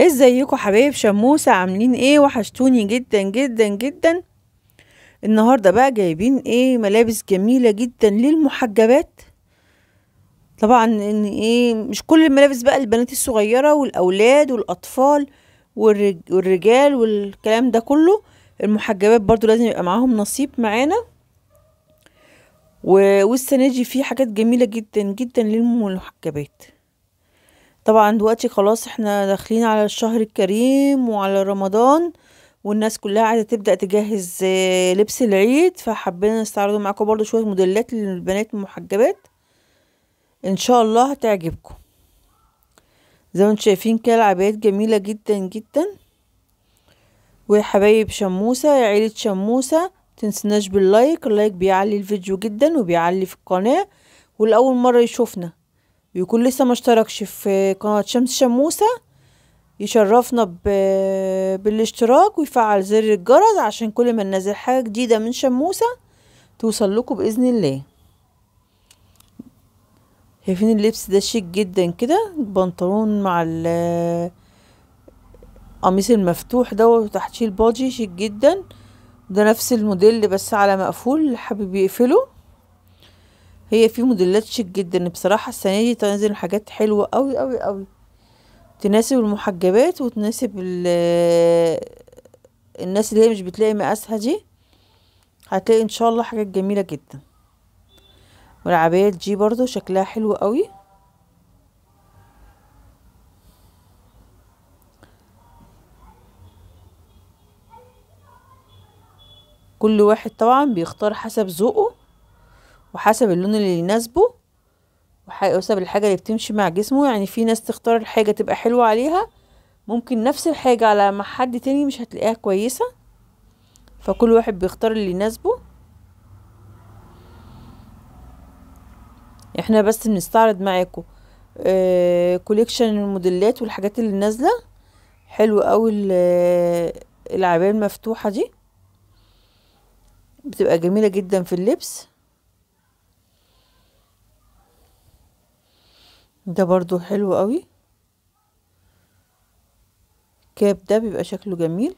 ازيكم حبايب شموسه عاملين ايه وحشتوني جدا جدا جدا النهارده بقى جايبين ايه ملابس جميله جدا للمحجبات طبعا ان ايه مش كل الملابس بقى البنات الصغيره والاولاد والاطفال والرجال والكلام ده كله المحجبات برضو لازم يبقى معاهم نصيب معانا والسنه دي في حاجات جميله جدا جدا للمحجبات طبعا دلوقتي خلاص احنا داخلين على الشهر الكريم وعلى رمضان والناس كلها عايزه تبدا تجهز آه، لبس العيد فحبينا نستعرض معاكم برضو شويه موديلات للبنات المحجبات ان شاء الله هتعجبكم زي ما انتم شايفين كده العبايات جميله جدا جدا وحبايب شموسه يا عيله شموسه تنسناش باللايك اللايك بيعلي الفيديو جدا وبيعلي في القناه والاول مره يشوفنا ويكون لسه ما اشتركش في قناة شمس شموسة يشرفنا ب... بالاشتراك ويفعل زر الجرس عشان كل ما ننزل حاجة جديدة من شموسة توصل لكم بإذن الله شايفين اللبس ده شيك جدا كده البنطلون مع القميص المفتوح ده وتحتيه البادي شيك جدا ده نفس الموديل بس على مقفول حابب يقفله هي في موديلات شيك جدا بصراحة السنة دي تنزل حاجات حلوة قوي قوي قوي تناسب المحجبات وتناسب الناس اللي هي مش بتلاقي مقاسها دي هتلاقي ان شاء الله حاجات جميلة جدا والعبايات دي برضو شكلها حلو قوي كل واحد طبعا بيختار حسب ذوقه وحسب اللون اللي يناسبه وحسب الحاجة اللي بتمشي مع جسمه يعني في ناس تختار الحاجة تبقى حلوة عليها ممكن نفس الحاجة على مع حد تاني مش هتلاقيها كويسة فكل واحد بيختار اللي يناسبه احنا بس بنستعرض معاكم آه كوليكشن الموديلات والحاجات اللي نازلة حلو قوي العباية المفتوحة دي بتبقى جميلة جدا في اللبس ده برضو حلو قوي الكاب ده بيبقى شكله جميل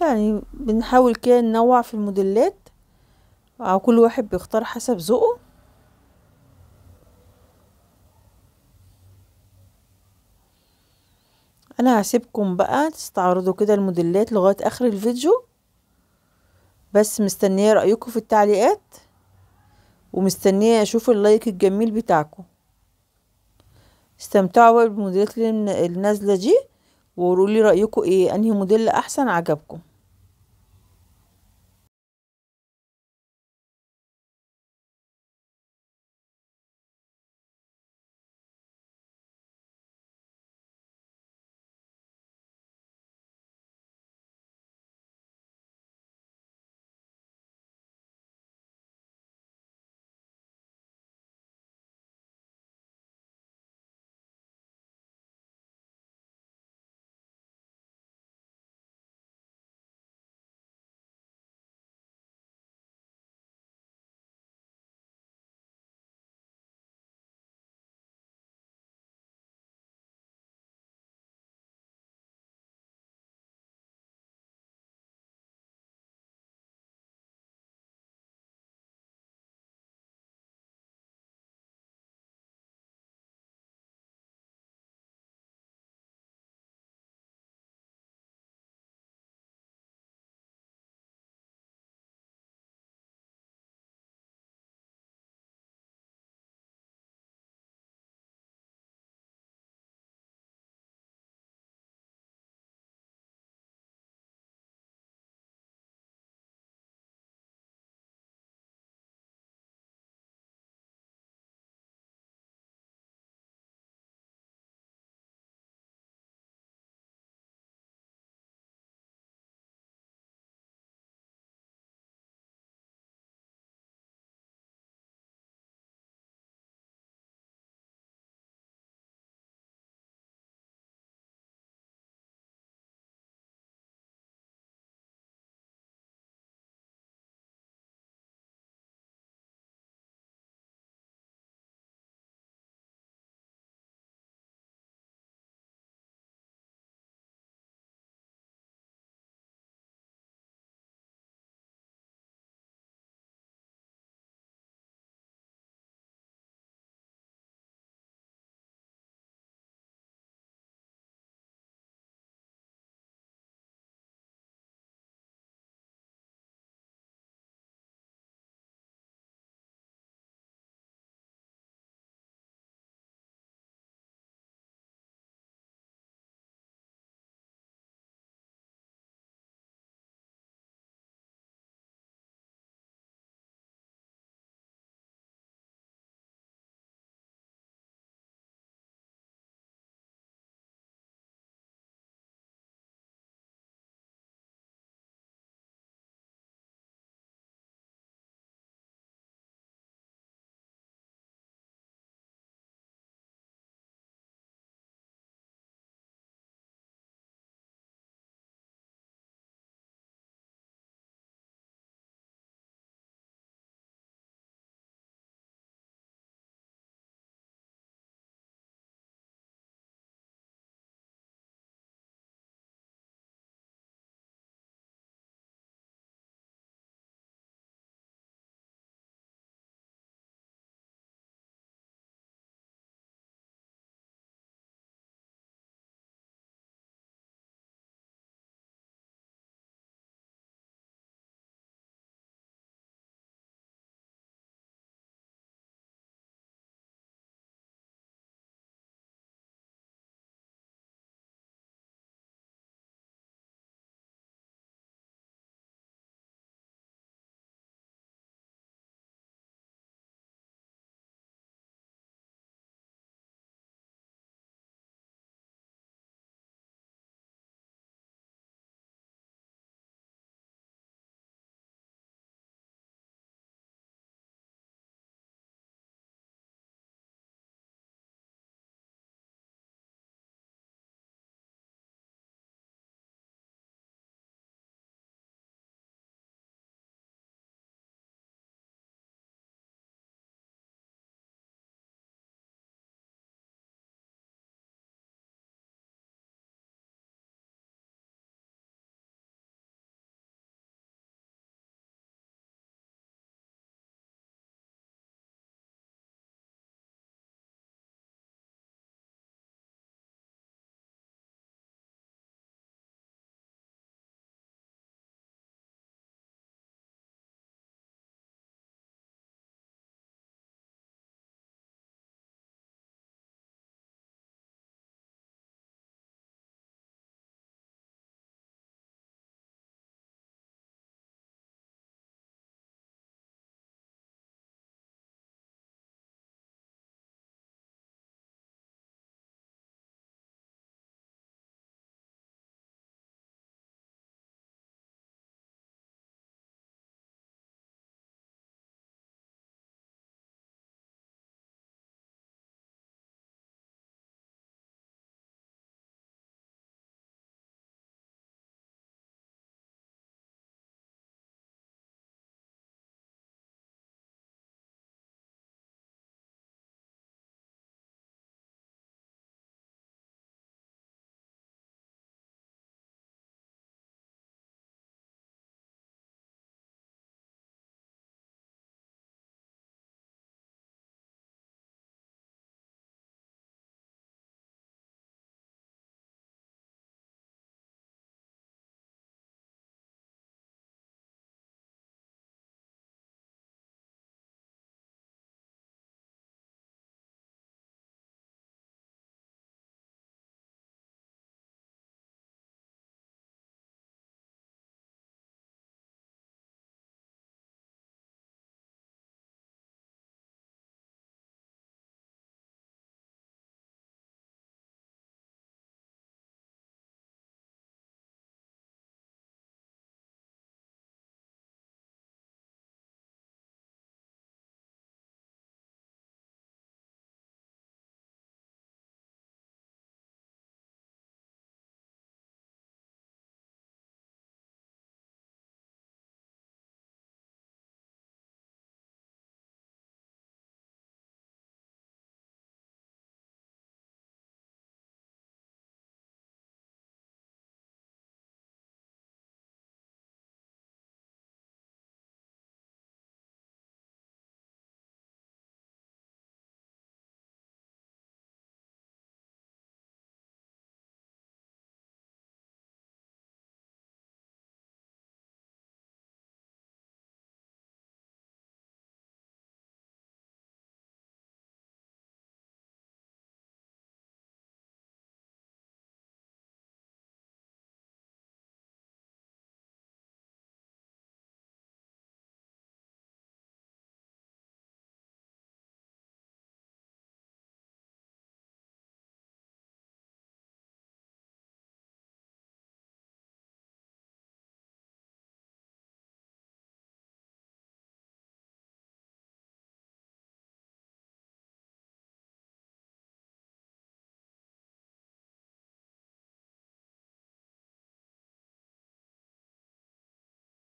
يعني بنحاول كده ننوع في الموديلات او كل واحد بيختار حسب ذوقه انا هسيبكم بقى تستعرضوا كده الموديلات لغايه اخر الفيديو بس مستنيه رايكم في التعليقات ومستنية أشوف اللايك الجميل بتاعكم استمتعوا بقى بالموديلات النازلة دي وقولوا لي رأيكم ايه انهي موديل احسن عجبكم